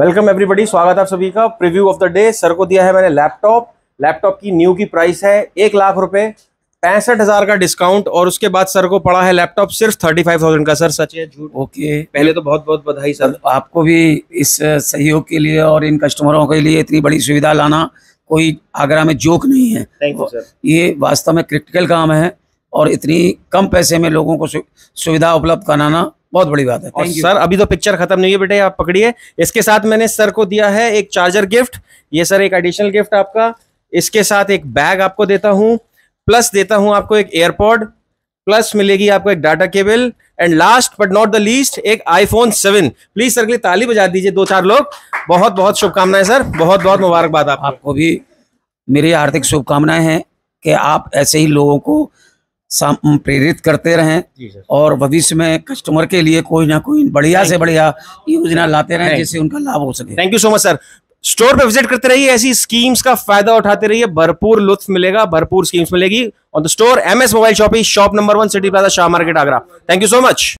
welcome everybody स्वागत है आप सभी का preview of the day sir को दिया है मैंने लैपटॉप लैपटॉप की न्यू की प्राइस है एक लाख रुपए पैंसठ हजार का डिस्काउंट और उसके बाद सर को पड़ा है लैपटॉप सिर्फ थर्टी फाइव थाउजेंड का सर सच है झूठ ओके पहले तो बहुत बहुत बधाई सर आपको भी इस सहयोग के लिए और इन कस्टमरों के लिए इतनी बड़ी सुविधा लाना कोई आगरा में जोक नहीं है you, ये वास्तव में क्रिटिकल काम है और इतनी कम पैसे में लोगों को सुविधा उपलब्ध कराना बहुत बड़ी बात है और सर अभी तो पिक्चर खत्म नहीं है बेटे आप पकड़िए इसके साथ मैंने सर को दिया है एक चार्जर गिफ्ट ये सर एक एडिशनल गिफ्ट आपका इसके साथ एक बैग आपको देता हूँ प्लस देता हूँ आपको एक एयरपॉड प्लस मिलेगी आपको एक data cable and last but not the least एक आईफोन सेवन प्लीज सर के लिए ताली बजा दीजिए दो चार लोग बहुत बहुत शुभकामनाएं सर बहुत बहुत मुबारकबाद आप आपको भी मेरी हार्दिक शुभकामनाएं हैं कि आप ऐसे ही लोगों को प्रेरित करते रहें और भविष्य में कस्टमर के लिए कोई ना कोई बढ़िया से बढ़िया योजना लाते रहें जिससे उनका लाभ हो सके thank you so much sir store पे विजिट करते रहिए ऐसी स्कीम्स का फायदा उठाते रहिए भरपूर लुत्फ मिलेगा भरपूर स्कीम्स मिलेगी और the store MS mobile shop shop number one city plaza Shah market Agra thank you so much